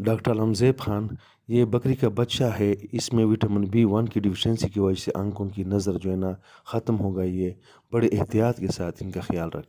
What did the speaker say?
doctor लमजेब Khan ये बकरी का बच्चा है इसमें विटामिन बी वन की डिफिशेंसी की वजह से आंखों की नज़र जो है ना ख़त्म हो गई है बड़े एहतियात के साथ इनका ख्याल रखें